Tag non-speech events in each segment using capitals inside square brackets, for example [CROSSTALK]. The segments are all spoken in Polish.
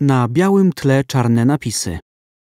Na białym tle czarne napisy.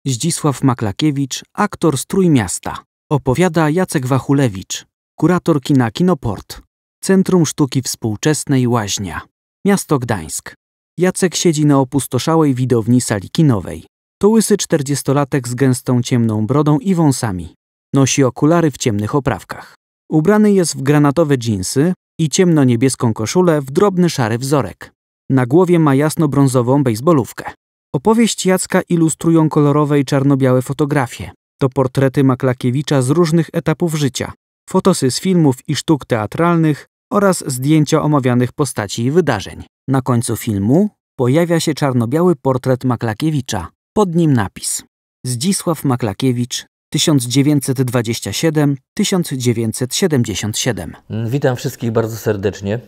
Zdzisław Maklakiewicz, aktor z Trójmiasta. Opowiada Jacek Wachulewicz, kurator kina Kinoport. Centrum Sztuki Współczesnej Łaźnia. Miasto Gdańsk. Jacek siedzi na opustoszałej widowni sali kinowej. To łysy czterdziestolatek z gęstą ciemną brodą i wąsami. Nosi okulary w ciemnych oprawkach. Ubrany jest w granatowe dżinsy i ciemno-niebieską koszulę w drobny szary wzorek. Na głowie ma jasno-brązową bejsbolówkę. Opowieść Jacka ilustrują kolorowe i czarno-białe fotografie. To portrety Maklakiewicza z różnych etapów życia. Fotosy z filmów i sztuk teatralnych oraz zdjęcia omawianych postaci i wydarzeń. Na końcu filmu pojawia się czarno-biały portret Maklakiewicza. Pod nim napis Zdzisław Maklakiewicz, 1927-1977. Mm, witam wszystkich bardzo serdecznie.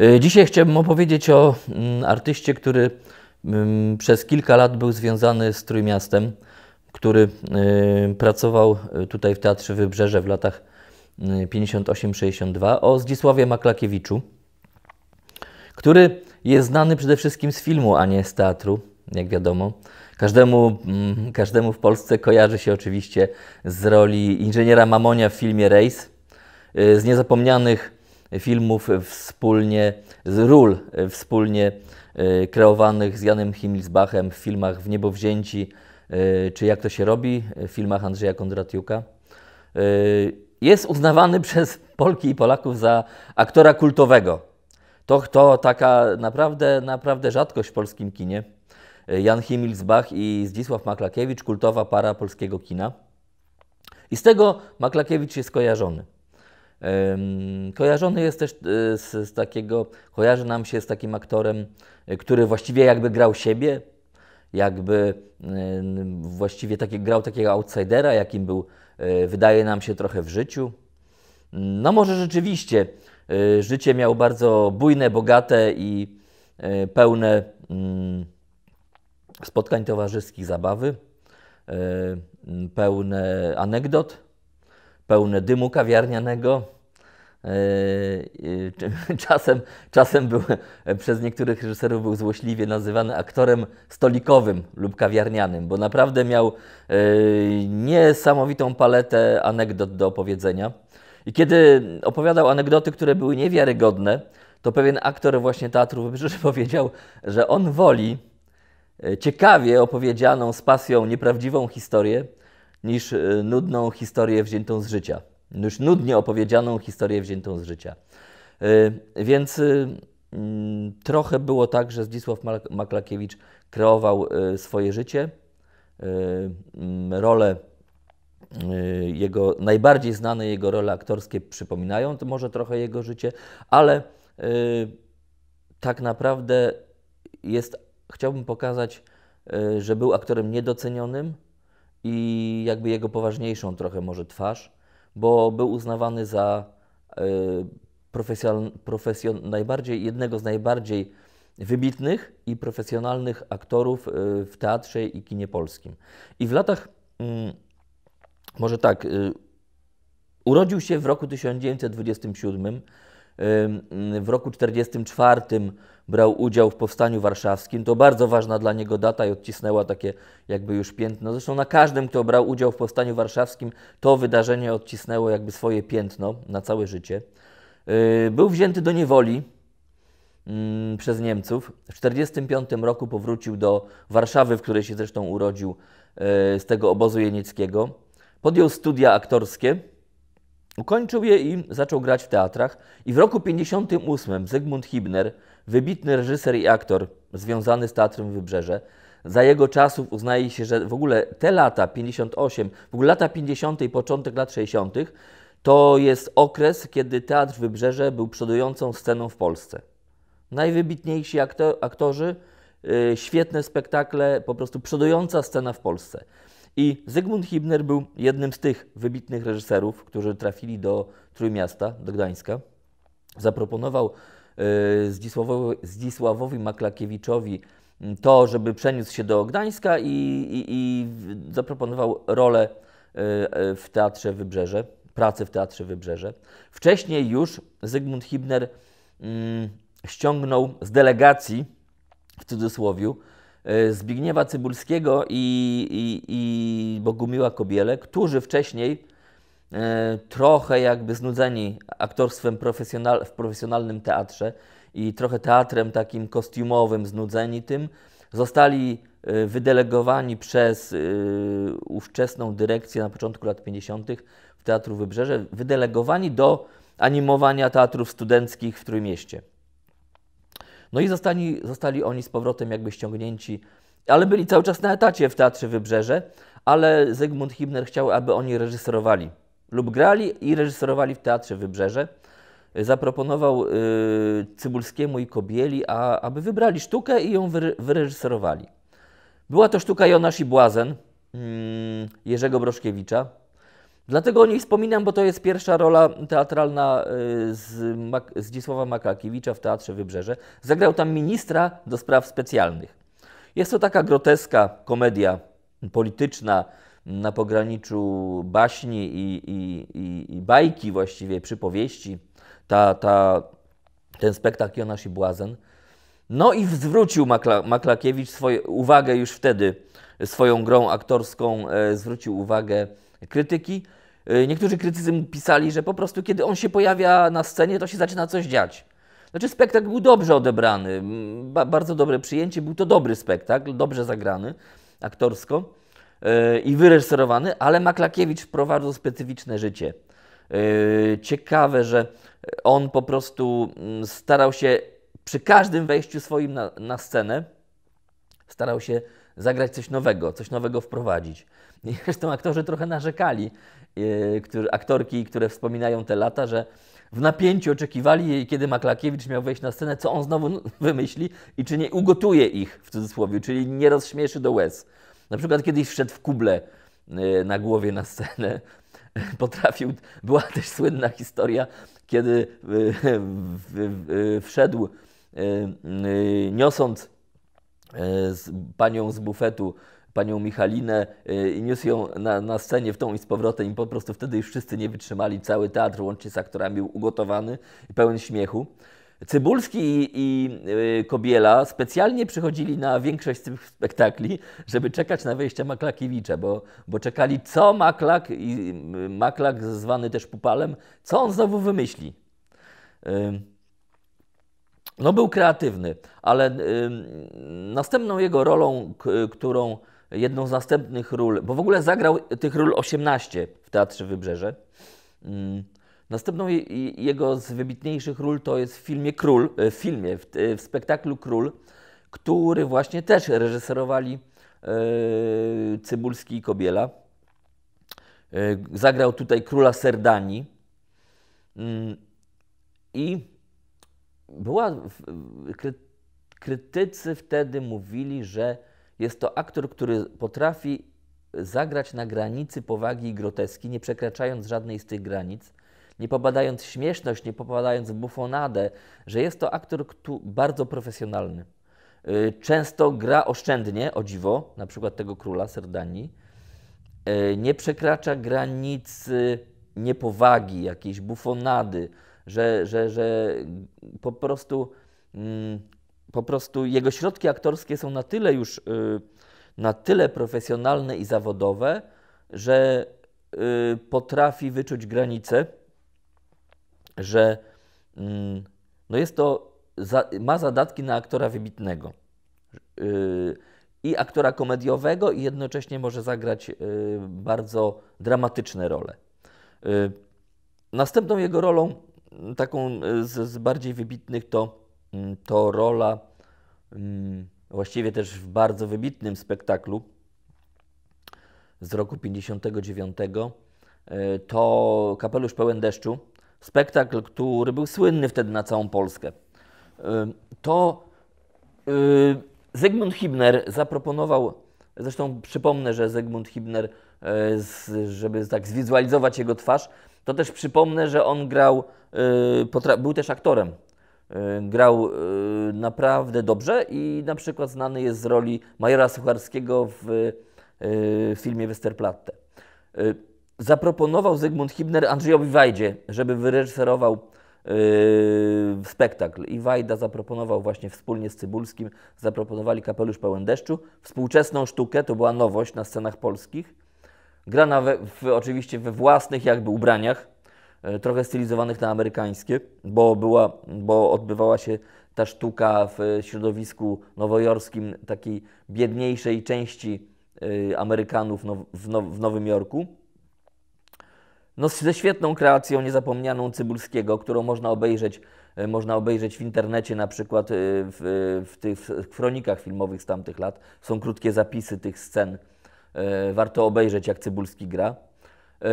Y, dzisiaj chciałbym opowiedzieć o mm, artyście, który mm, przez kilka lat był związany z Trójmiastem, który y, pracował y, tutaj w Teatrze Wybrzeże w latach 58-62, o Zdzisławie Maklakiewiczu, który jest znany przede wszystkim z filmu, a nie z teatru, jak wiadomo. Każdemu, mm, każdemu w Polsce kojarzy się oczywiście z roli inżyniera Mamonia w filmie Race, z niezapomnianych filmów wspólnie, z ról wspólnie e, kreowanych z Janem Himmelsbachem w filmach W niebo wzięci, e, czy Jak to się robi, w filmach Andrzeja Kondratiuka. E, jest uznawany [LAUGHS] przez Polki i Polaków za aktora kultowego. To, to taka naprawdę, naprawdę rzadkość w polskim kinie. Jan Himmelsbach i Zdzisław Maklakiewicz, kultowa para polskiego kina. I z tego Maklakiewicz jest kojarzony. Kojarzony jest też e, z, z, takiego, kojarzy nam się z takim aktorem, e, który właściwie jakby grał siebie, jakby właściwie taki, grał takiego outsidera, jakim był, e, wydaje nam się, trochę w życiu. No może rzeczywiście życie miał bardzo bujne, bogate i pełne mm, spotkań towarzyskich, zabawy, pełne anegdot pełne dymu kawiarnianego. E, e, [LAUGHS] czasem, czasem był, przez niektórych reżyserów był złośliwie nazywany aktorem stolikowym lub kawiarnianym, bo naprawdę miał e, niesamowitą paletę anegdot do opowiedzenia. I kiedy opowiadał anegdoty, które były niewiarygodne, to pewien aktor właśnie Teatru Wybrzeży [LAUGHS] powiedział, że on woli ciekawie opowiedzianą z pasją nieprawdziwą historię, niż e, nudną historię wziętą z życia, niż nudnie opowiedzianą historię wziętą z życia. E, więc e, mm, trochę było tak, że Zdzisław Maklakiewicz kreował swoje życie, mm, role jego najbardziej znane jego role aktorskie przypominają to może trochę jego życie, ale tak naprawdę jest, chciałbym pokazać, że był aktorem niedocenionym, i jakby jego poważniejszą trochę może twarz, bo był uznawany za e, profesjon, profesjon, najbardziej, jednego z najbardziej wybitnych i profesjonalnych aktorów e, w teatrze i kinie polskim. I w latach, mm, może tak, e, urodził się w roku 1927 Y, w roku 44 brał udział w Powstaniu Warszawskim. To bardzo ważna dla niego data i odcisnęła takie jakby już piętno. Zresztą na każdym, kto brał udział w Powstaniu Warszawskim, to wydarzenie odcisnęło jakby swoje piętno na całe życie. Y, był wzięty do niewoli mm, przez Niemców. W 1945 roku powrócił do Warszawy, w której się zresztą urodził y, z tego obozu jenieckiego. Podjął studia aktorskie Ukończył je i zaczął grać w teatrach i w roku 58 Zygmunt Hibner, wybitny reżyser i aktor związany z Teatrem Wybrzeże, za jego czasów uznaje się, że w ogóle te lata 58, w ogóle lata 50 i początek lat 60 to jest okres, kiedy Teatr Wybrzeże był przodującą sceną w Polsce. Najwybitniejsi aktorzy, y, świetne spektakle, po prostu przodująca scena w Polsce. I Zygmunt Hibner był jednym z tych wybitnych reżyserów, którzy trafili do Trójmiasta, do Gdańska. Zaproponował y, Zdzisławowi, Zdzisławowi Maklakiewiczowi mm, to, żeby przeniósł się do Gdańska i, i, i zaproponował rolę y, y, w Teatrze Wybrzeże, pracę w Teatrze Wybrzeże. Wcześniej już Zygmunt Hibner mm, ściągnął z delegacji, w cudzysłowie, E, Zbigniewa Cybulskiego i, i, i Bogumiła Kobiele, którzy wcześniej e, trochę jakby znudzeni aktorstwem profesjonal, w profesjonalnym teatrze i trochę teatrem takim kostiumowym, znudzeni tym, zostali e, wydelegowani przez ówczesną dyrekcję na początku lat 50. w Teatru Wybrzeże, wydelegowani do animowania teatrów studenckich w Trójmieście. No i zostali, zostali oni z powrotem jakby ściągnięci, ale byli cały czas na etacie w Teatrze Wybrzeże, ale Zygmunt Hibner chciał, aby oni reżyserowali lub grali i reżyserowali w Teatrze Wybrzeże. Zaproponował y, Cybulskiemu i Kobieli, a, aby wybrali sztukę i ją wyreżyserowali. Była to sztuka Jonasz i Błazen y, Jerzego Broszkiewicza, Dlatego o niej wspominam, bo to jest pierwsza rola teatralna y, z Zdzisława Makakiewicza w Teatrze Wybrzeże. Zagrał tam ministra do spraw specjalnych. Jest to taka groteska komedia polityczna na pograniczu baśni i, i, i, i bajki właściwie, przypowieści. Ta, ta, ten spektakl Jonasz i Błazen. No i zwrócił Makla, Maklakiewicz swoje, uwagę już wtedy, swoją grą aktorską e, zwrócił uwagę krytyki Y, niektórzy krytycy pisali, że po prostu kiedy on się pojawia na scenie, to się zaczyna coś dziać. Znaczy spektakl był dobrze odebrany, ba bardzo dobre przyjęcie, był to dobry spektakl, dobrze zagrany aktorsko yy, i wyreżyserowany, ale Maklakiewicz wprowadzał specyficzne życie. Yy, ciekawe, że on po prostu starał się przy każdym wejściu swoim na, na scenę, starał się zagrać coś nowego, coś nowego wprowadzić. I [LAUGHS] zresztą aktorzy trochę narzekali, yy, który, aktorki, które wspominają te lata, że w napięciu oczekiwali, kiedy Maklakiewicz miał wejść na scenę, co on znowu [LAUGHS] wymyśli i czy nie ugotuje ich, w cudzysłowie, czyli nie rozśmieszy do łez. Na przykład kiedyś wszedł w kuble yy, na głowie na scenę, [LAUGHS] potrafił. Była też słynna historia, kiedy yy, yy, yy, wszedł niosąc E, z panią z bufetu, panią Michalinę e, i niósł ją na, na scenie w tą i z powrotem i po prostu wtedy już wszyscy nie wytrzymali, cały teatr łącznie z aktorami był ugotowany i pełen śmiechu. Cybulski i, i, e, Kobiela specjalnie przychodzili na większość z tych spektakli, żeby czekać na wejście Maklakiewicza, bo, bo czekali, co Maklak, i Maklak zwany też Pupalem, co on znowu wymyśli. No był kreatywny, ale y, następną jego rolą, którą jedną z następnych ról, bo w ogóle zagrał tych ról 18 w Teatrze Wybrzeże. Mm, następną jego z wybitniejszych ról to jest w filmie Król, e, w filmie, w, e, w spektaklu Król, który właśnie też reżyserowali yy, Cybulski i Kobiela. zagrał tutaj króla Serdanii. Mm, I była, krytycy wtedy mówili, że jest to aktor, który potrafi zagrać na granicy powagi i groteski, nie przekraczając żadnej z tych granic, nie popadając w śmieszność, nie popadając w bufonadę, że jest to aktor bardzo profesjonalny. Y, często gra oszczędnie, o dziwo, na przykład tego króla Serdanii. Y, nie przekracza granic niepowagi, jakiejś bufonady, że, że, że po prostu. Mm, po prostu jego środki aktorskie są na tyle już y, na tyle profesjonalne i zawodowe, że y, potrafi wyczuć granice, że mm, no jest to ma zadatki na aktora wybitnego y, i aktora komediowego i jednocześnie może zagrać bardzo dramatyczne role. Następną jego rolą taką e, z, z bardziej wybitnych to, mm, to rola mm, właściwie też w bardzo wybitnym spektaklu z roku 59 e, to Kapelusz pełen deszczu, spektakl, który był słynny wtedy na całą Polskę. E, to Zygmunt Hibner zaproponował, zresztą przypomnę, że Zygmunt Hibner, żeby tak zwizualizować jego twarz, to też przypomnę, że on grał, yy, był też aktorem. Yy, grał yy, naprawdę dobrze i na przykład znany jest z roli Majora Sucharskiego w y, filmie Westerplatte. Y, zaproponował Zygmunt Hibner Andrzejowi Wajdzie, żeby wyreżyserował y, spektakl. I Wajda zaproponował właśnie wspólnie z Cybulskim, zaproponowali Kapelusz pełen deszczu, współczesną sztukę, to była nowość na scenach polskich, Grana we, w, oczywiście we własnych jakby ubraniach, e, trochę stylizowanych na amerykańskie, bo, była, bo odbywała się ta sztuka w środowisku nowojorskim, takiej biedniejszej części e, Amerykanów w, Now w Nowym Jorku. No, ze świetną kreacją niezapomnianą Cybulskiego, którą można obejrzeć, e, można obejrzeć w internecie, na przykład w, w tych kronikach filmowych z tamtych lat. Są krótkie zapisy tych scen E, warto obejrzeć, jak Cybulski gra. E,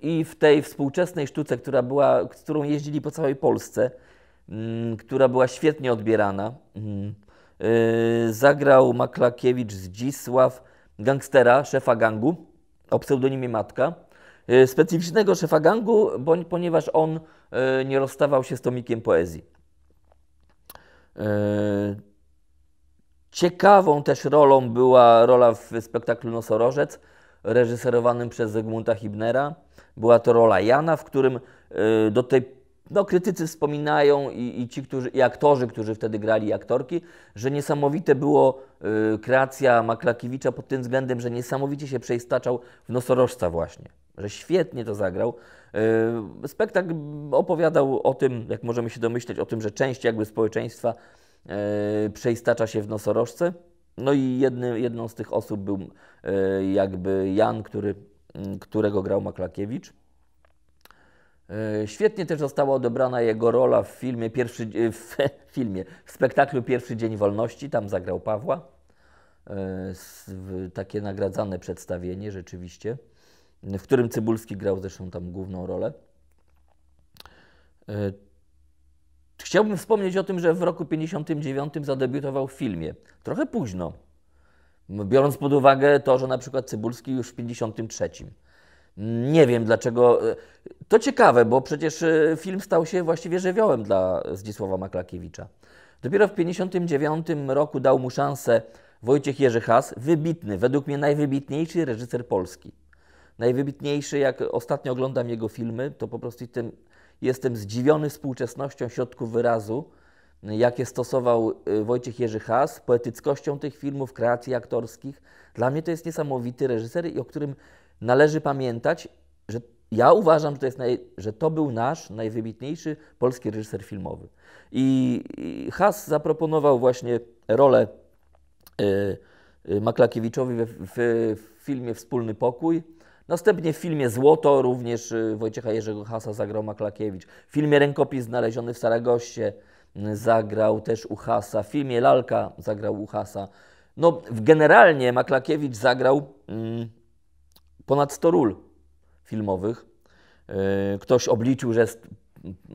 I w tej współczesnej sztuce, która była, którą jeździli po całej Polsce, mm, która była świetnie odbierana, mm, e, zagrał Maklakiewicz Zdzisław, gangstera, szefa gangu o pseudonimie Matka. Specyficznego szefa gangu, ponieważ on nie rozstawał się z tomikiem poezji. Ciekawą też rolą była rola w spektaklu Nosorożec, reżyserowanym przez Zygmunta Hibnera. Była to rola Jana, w którym y, do tej no, krytycy wspominają i, i ci, którzy, i aktorzy, którzy wtedy grali, i aktorki, że niesamowite było y, kreacja Maklakiewicza pod tym względem, że niesamowicie się przeistaczał w nosorożca właśnie, że świetnie to zagrał. Y, spektakl opowiadał o tym, jak możemy się domyśleć, o tym, że część jakby społeczeństwa E, przeistacza się w nosorożce. No i jedny, jedną z tych osób był e, jakby Jan, który, którego grał Maklakiewicz. E, świetnie też została odebrana jego rola w filmie, pierwszy, w, [LAUGHS] filmie, w spektaklu Pierwszy Dzień Wolności, tam zagrał Pawła. Takie nagradzane przedstawienie rzeczywiście, w którym Cybulski grał zresztą tam główną rolę. Chciałbym wspomnieć o tym, że w roku 59 zadebiutował w filmie. Trochę późno, biorąc pod uwagę to, że na przykład Cybulski już w 53. Nie wiem dlaczego. E, to ciekawe, bo przecież e, film stał się właściwie żywiołem dla Zdzisława Maklakiewicza. Dopiero w 59 roku dał mu szansę Wojciech Jerzy Has, wybitny, według mnie najwybitniejszy reżyser Polski. Najwybitniejszy, jak ostatnio oglądam jego filmy, to po prostu ten. Jestem zdziwiony współczesnością środków wyrazu, jakie stosował y, Wojciech Jerzy Has, poetyckością tych filmów, kreacji aktorskich. Dla mnie to jest niesamowity reżyser i o którym należy pamiętać, że ja uważam, że to, jest naj, że to był nasz najwybitniejszy polski reżyser filmowy. I, i Has zaproponował właśnie rolę y, y, Maklakiewiczowi w, w, w filmie Wspólny Pokój. Następnie w filmie Złoto również y, Wojciecha Jerzego Hasa zagrał Maklakiewicz. W filmie Rękopis znaleziony w Saragoście y, zagrał też u Hasa. W filmie Lalka zagrał u Hasa. No, generalnie Maklakiewicz zagrał mm, ponad 100 ról filmowych. Y, ktoś obliczył, że jest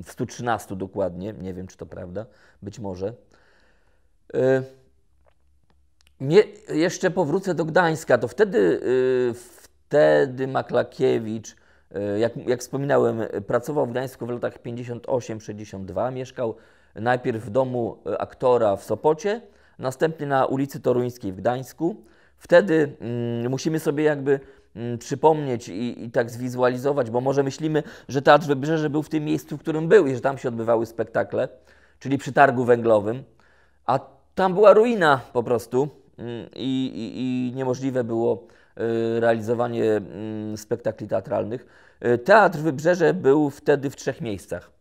w 113 dokładnie. Nie wiem, czy to prawda. Być może. jeszcze powrócę do Gdańska. To wtedy w Wtedy Maklakiewicz, e, jak, jak wspominałem, pracował w Gdańsku w latach 58-62, mieszkał najpierw w domu e, aktora w Sopocie, następnie na ulicy Toruńskiej w Gdańsku. Wtedy mm, musimy sobie jakby mm, przypomnieć i, i, tak zwizualizować, bo może myślimy, że Teatr Wybrzeże był w tym miejscu, w którym był i że tam się odbywały spektakle, czyli przy targu węglowym, a tam była ruina po prostu mm, i, i, i niemożliwe było Y, realizowanie mm, spektakli teatralnych. Y, Teatr Wybrzeże był wtedy w trzech miejscach.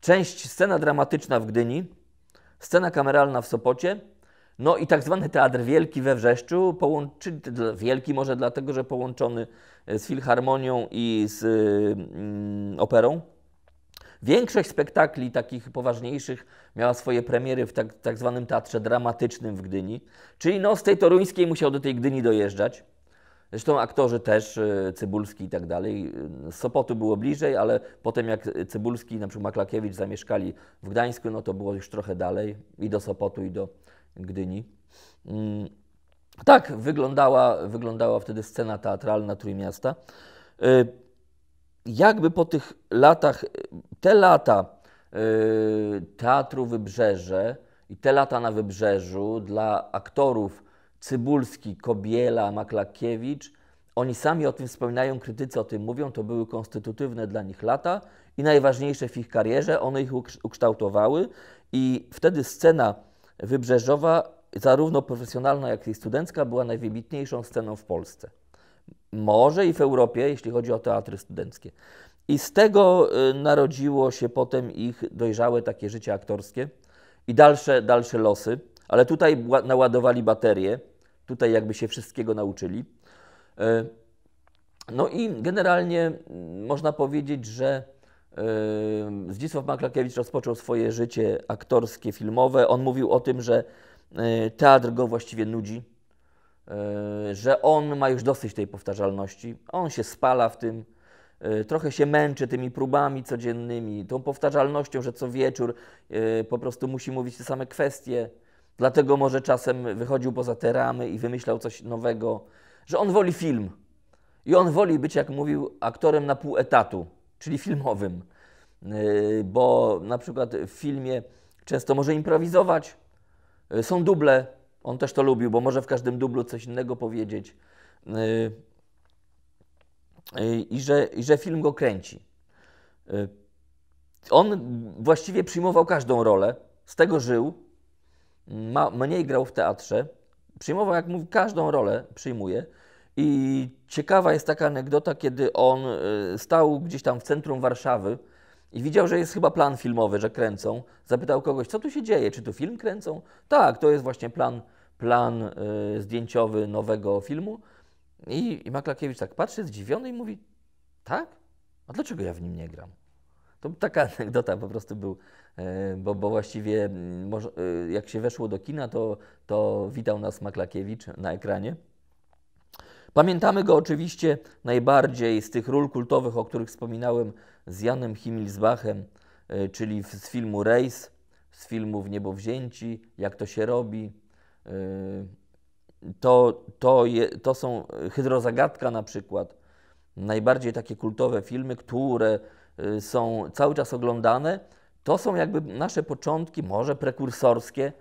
Część scena dramatyczna w Gdyni, scena kameralna w Sopocie, no i tak zwany Teatr Wielki we Wrzeszczu, połączy, wielki może dlatego, że połączony y, z Filharmonią i z mm, operą. Większość spektakli takich poważniejszych miała swoje premiery w tak, tak, zwanym teatrze dramatycznym w Gdyni, czyli no, z tej toruńskiej musiał do tej Gdyni dojeżdżać. Zresztą aktorzy też, y, Cybulski i tak dalej. Y, z Sopotu było bliżej, ale potem jak Cybulski i na przykład Maklakiewicz zamieszkali w Gdańsku, no to było już trochę dalej i do Sopotu, i do Gdyni. Mm, tak wyglądała, wyglądała wtedy scena teatralna Trójmiasta. Y, jakby po tych latach, te lata Teatru Wybrzeże i te lata na Wybrzeżu dla aktorów, Cybulski, Kobiela, Maklakiewicz. Oni sami o tym wspominają, krytycy o tym mówią, to były konstytutywne dla nich lata i najważniejsze w ich karierze, one ich ukształtowały i wtedy scena wybrzeżowa, zarówno profesjonalna, jak i studencka, była najwybitniejszą sceną w Polsce. Może i w Europie, jeśli chodzi o teatry studenckie. I z tego y, narodziło się potem ich dojrzałe takie życie aktorskie i dalsze, dalsze losy, ale tutaj naładowali baterię tutaj jakby się wszystkiego nauczyli. E, no i generalnie można powiedzieć, że e, Zdzisław Maklakiewicz rozpoczął swoje życie aktorskie, filmowe. On mówił o tym, że e, teatr go właściwie nudzi, że on ma już dosyć tej powtarzalności. On się spala w tym, trochę się męczy tymi próbami codziennymi, tą powtarzalnością, że co wieczór po prostu musi mówić te same kwestie. Dlatego może czasem wychodził poza te ramy i wymyślał coś nowego, że on woli film. I on woli być, jak mówił, aktorem na pół etatu, czyli filmowym. Yy, bo na przykład w filmie często może improwizować, yy, są duble, on też to lubił, bo może w każdym dublu coś innego powiedzieć. Yy, I że, i że film go kręci. On właściwie przyjmował każdą rolę, z tego żył, ma, mniej grał w teatrze, przyjmował, jak mówi, każdą rolę przyjmuje. I ciekawa jest taka anegdota, kiedy on y, stał gdzieś tam w centrum Warszawy i widział, że jest chyba plan filmowy, że kręcą. Zapytał kogoś, co tu się dzieje, czy tu film kręcą? Tak, to jest właśnie plan, plan y, zdjęciowy nowego filmu. I, I Maklakiewicz tak patrzy zdziwiony i mówi, tak? A dlaczego ja w nim nie gram? To taka [LAUGHS] anegdota po prostu był, e, bo, bo właściwie e, jak się weszło do kina, to, to witał nas Maklakiewicz na ekranie. Pamiętamy go oczywiście najbardziej z tych ról kultowych, o których wspominałem z Janem Himilsbachem, e, czyli z filmu Race, z filmu W Niebowzięci, Jak to się robi. To, to, je, to są Hydrozagadka na przykład. Najbardziej takie kultowe filmy, które Y, są cały czas oglądane. To są jakby nasze początki, może prekursorskie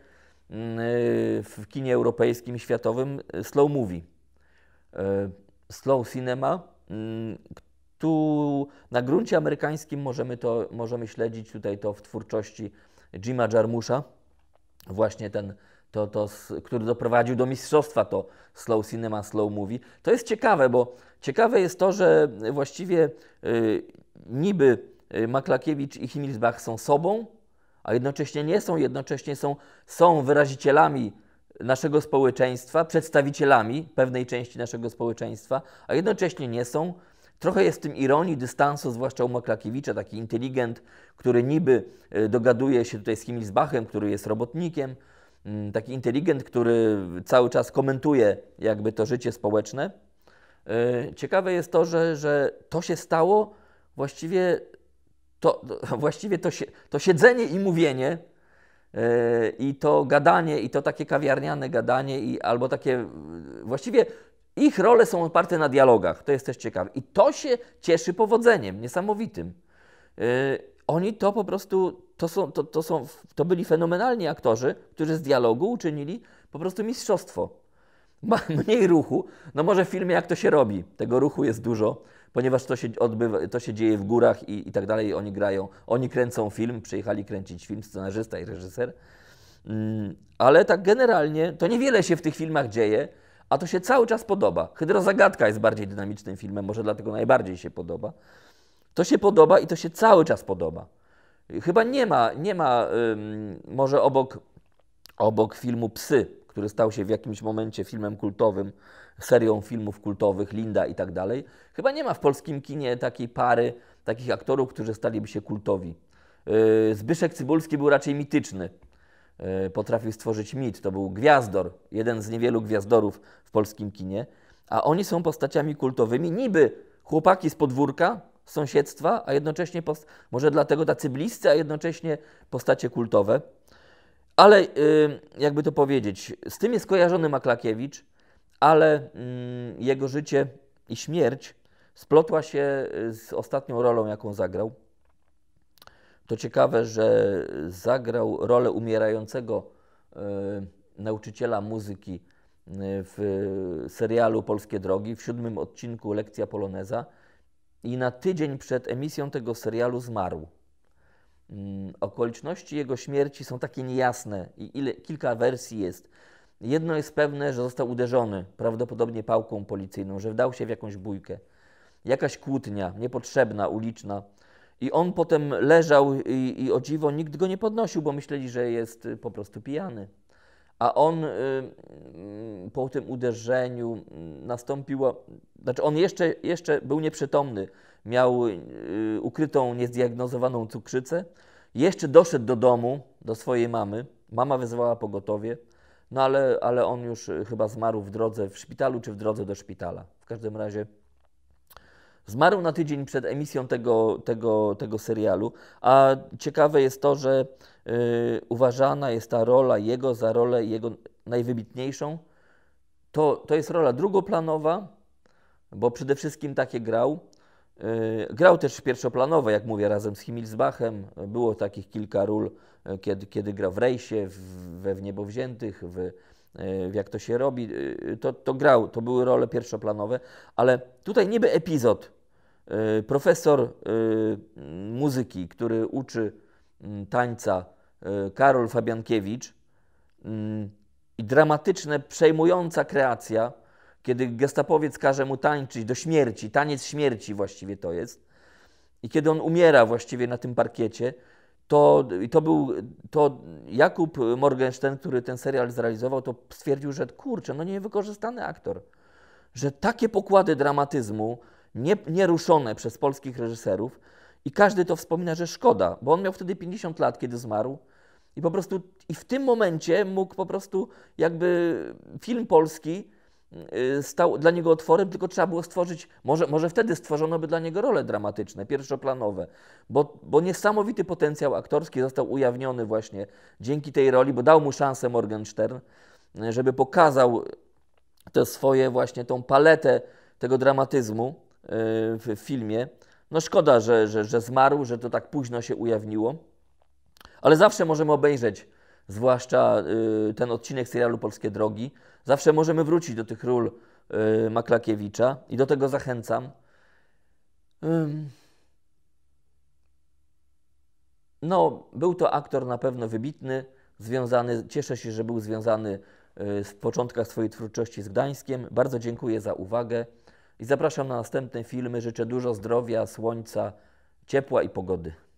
mm, y, w kinie europejskim i światowym y, slow movie. Slow cinema, mm, tu na gruncie amerykańskim możemy, to, możemy śledzić tutaj to w twórczości Jima Jarmusza, właśnie ten to, to, który doprowadził do mistrzostwa, to Slow Cinema, Slow Movie. To jest ciekawe, bo ciekawe jest to, że właściwie y, niby y, Maklakiewicz i Himmelsbach są sobą, a jednocześnie nie są, jednocześnie są, są wyrazicielami naszego społeczeństwa, przedstawicielami pewnej części naszego społeczeństwa, a jednocześnie nie są. Trochę jest w tym ironii, dystansu, zwłaszcza u Maklakiewicza, taki inteligent, który niby y, dogaduje się tutaj z Himmelsbachem, który jest robotnikiem, Mm, taki inteligent, który cały czas komentuje jakby to życie społeczne. E, ciekawe jest to, że, że to się stało właściwie to, [LAUGHS] właściwie to, to siedzenie i mówienie e, i to gadanie i to takie kawiarniane gadanie i albo takie mm, właściwie ich role są oparte na dialogach. To jest też ciekawe. I to się cieszy powodzeniem niesamowitym. E, oni to po prostu, to, są, to, to, są, to byli fenomenalni aktorzy, którzy z dialogu uczynili po prostu mistrzostwo. Ma [LAUGHS] mniej ruchu, no może w filmie jak to się robi, tego ruchu jest dużo, ponieważ to się, odbywa, to się dzieje w górach i, i tak dalej, oni grają, oni kręcą film, przyjechali kręcić film, scenarzysta i reżyser, mm, ale tak generalnie to niewiele się w tych filmach dzieje, a to się cały czas podoba. Hydrozagadka jest bardziej dynamicznym filmem, może dlatego najbardziej się podoba. To się podoba i to się cały czas podoba. Chyba nie ma, nie ma może obok, obok filmu Psy, który stał się w jakimś momencie filmem kultowym, serią filmów kultowych, Linda i tak dalej. Chyba nie ma w polskim kinie takiej pary, takich aktorów, którzy staliby się kultowi. Yy, Zbyszek Cybulski był raczej mityczny. Yy, potrafił stworzyć mit. To był gwiazdor, jeden z niewielu gwiazdorów w polskim kinie. A oni są postaciami kultowymi. Niby chłopaki z podwórka, sąsiedztwa, a jednocześnie może dlatego tacy bliscy, a jednocześnie postacie kultowe. Ale jakby to powiedzieć, z tym jest kojarzony Maklakiewicz, ale mm, jego życie i śmierć splotła się y, z ostatnią rolą, jaką zagrał. To ciekawe, że zagrał rolę umierającego y, nauczyciela muzyki y, w serialu Polskie Drogi w siódmym odcinku Lekcja Poloneza i na tydzień przed emisją tego serialu zmarł. Mm, okoliczności jego śmierci są takie niejasne i ile, kilka wersji jest. Jedno jest pewne, że został uderzony, prawdopodobnie pałką policyjną, że wdał się w jakąś bójkę. Jakaś kłótnia, niepotrzebna, uliczna. I on potem leżał i, i o dziwo nikt go nie podnosił, bo myśleli, że jest po prostu pijany a on y, mm, po tym uderzeniu mm, nastąpiło, znaczy on jeszcze, jeszcze był nieprzytomny, miał y, ukrytą, niezdiagnozowaną cukrzycę, jeszcze doszedł do domu, do swojej mamy, mama wezwała pogotowie, no ale, ale on już y, chyba zmarł w drodze w szpitalu czy w drodze do szpitala. W każdym razie zmarł na tydzień przed emisją tego, tego, tego serialu, a ciekawe jest to, że Y, uważana jest ta rola jego za rolę jego najwybitniejszą. To, to jest rola drugoplanowa, bo przede wszystkim takie grał. Y, grał też pierwszoplanowe, jak mówię, razem z Himmelsbachem. Było takich kilka ról, y, kiedy, kiedy grał w rejsie, w, we w w, w jak to się robi. To, to grał, to były role pierwszoplanowe, ale tutaj niby epizod. Profesor muzyki, który uczy Mm, tańca y, Karol Fabiankiewicz mm, i dramatyczne, przejmująca kreacja, kiedy gestapowiec każe mu tańczyć do śmierci, taniec śmierci właściwie to jest, i kiedy on umiera właściwie na tym parkiecie, to, i to był to Jakub Morgenstern, który ten serial zrealizował, to stwierdził, że kurczę, no niewykorzystany aktor, że takie pokłady dramatyzmu, nie, ruszone przez polskich reżyserów, i każdy to wspomina, że szkoda, bo on miał wtedy 50 lat, kiedy zmarł. I po prostu i w tym momencie mógł po prostu jakby film polski y, stał dla niego otworem, tylko trzeba było stworzyć, może, może wtedy stworzono by dla niego role dramatyczne, pierwszoplanowe, bo, bo niesamowity potencjał aktorski został ujawniony właśnie dzięki tej roli, bo dał mu szansę Morgenstern, y, żeby pokazał te swoje właśnie tą paletę tego dramatyzmu y, w filmie. No szkoda, że, że, że zmarł, że to tak późno się ujawniło. Ale zawsze możemy obejrzeć, zwłaszcza y, ten odcinek serialu Polskie Drogi. Zawsze możemy wrócić do tych ról y, Maklakiewicza i do tego zachęcam. Ym. No, był to aktor na pewno wybitny, związany, cieszę się, że był związany y, w początkach swojej twórczości z Gdańskiem. Bardzo dziękuję za uwagę. I zapraszam na następne filmy. Życzę dużo zdrowia, słońca, ciepła i pogody.